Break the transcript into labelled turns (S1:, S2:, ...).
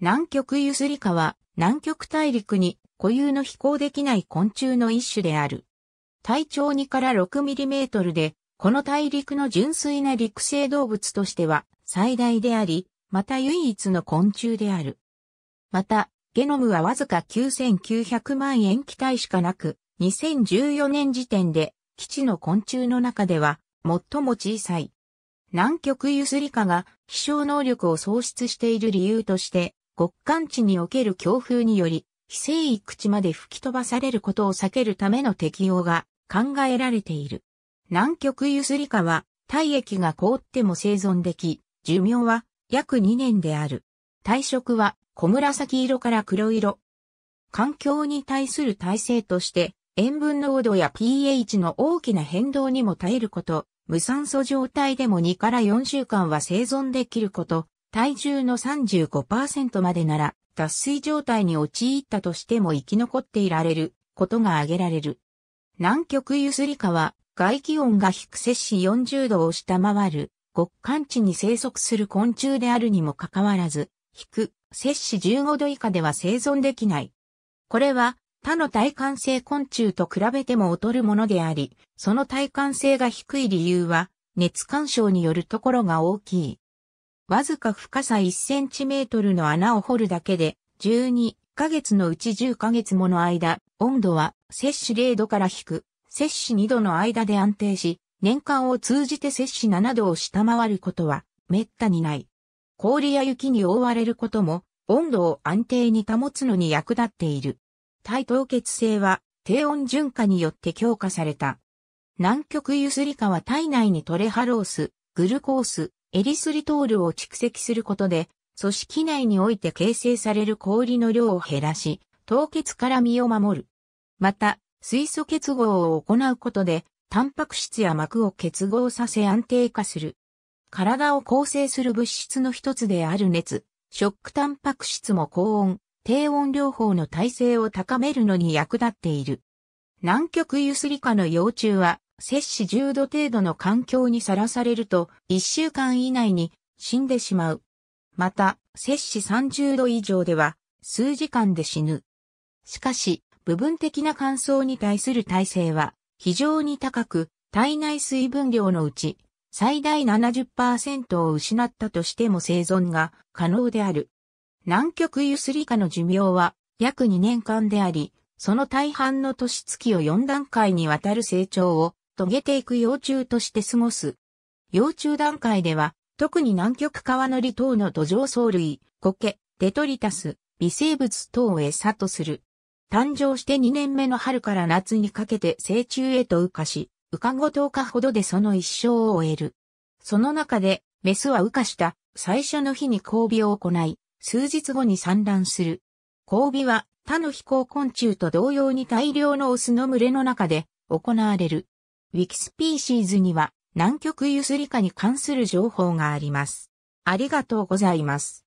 S1: 南極ユスリカは南極大陸に固有の飛行できない昆虫の一種である。体長2から6ミリメートルで、この大陸の純粋な陸生動物としては最大であり、また唯一の昆虫である。また、ゲノムはわずか9900万円機体しかなく、2014年時点で基地の昆虫の中では最も小さい。南極ユスリカが飛翔能力を喪失している理由として、極寒地における強風により、非生育地まで吹き飛ばされることを避けるための適用が考えられている。南極ユスリカは体液が凍っても生存でき、寿命は約2年である。体色は小紫色から黒色。環境に対する耐性として、塩分濃度や pH の大きな変動にも耐えること、無酸素状態でも2から4週間は生存できること体重の35%までなら脱水状態に陥ったとしても生き残っていられることが挙げられる。南極ユスリカは外気温が低摂氏40度を下回る極寒地に生息する昆虫であるにもかかわらず、低摂氏15度以下では生存できない。これは他の耐寒性昆虫と比べても劣るものであり、その耐寒性が低い理由は熱干渉によるところが大きい。わずか深さ1センチメートルの穴を掘るだけで、12ヶ月のうち10ヶ月もの間、温度は摂氏0度から低く、摂氏2度の間で安定し、年間を通じて摂氏7度を下回ることは、滅多にない。氷や雪に覆われることも、温度を安定に保つのに役立っている。対凍結性は、低温循化によって強化された。南極ユスリカは体内にトレハロース、グルコース、エリスリトールを蓄積することで、組織内において形成される氷の量を減らし、凍結から身を守る。また、水素結合を行うことで、タンパク質や膜を結合させ安定化する。体を構成する物質の一つである熱、ショックタンパク質も高温、低温療法の耐性を高めるのに役立っている。南極ユスリカの幼虫は摂氏10度程度の環境にさらされると、1週間以内に死んでしまう。また、摂氏30度以上では、数時間で死ぬ。しかし、部分的な乾燥に対する耐性は、非常に高く、体内水分量のうち、最大70%を失ったとしても生存が可能である。南極ユスリカの寿命は約2年間であり、その大半の年月を4段階にわたる成長を遂げていく幼虫として過ごす。幼虫段階では、特に南極川の離島の土壌藻類、苔、デトリタス、微生物等を餌とする。誕生して2年目の春から夏にかけて成虫へと羽化し、羽化後10日ほどでその一生を終える。その中で、メスは羽化した最初の日に交尾を行い、数日後に産卵する。交尾は他の飛行昆虫と同様に大量のオスの群れの中で行われる。ウィキスピーシーズには南極ユスリカに関する情報があります。ありがとうございます。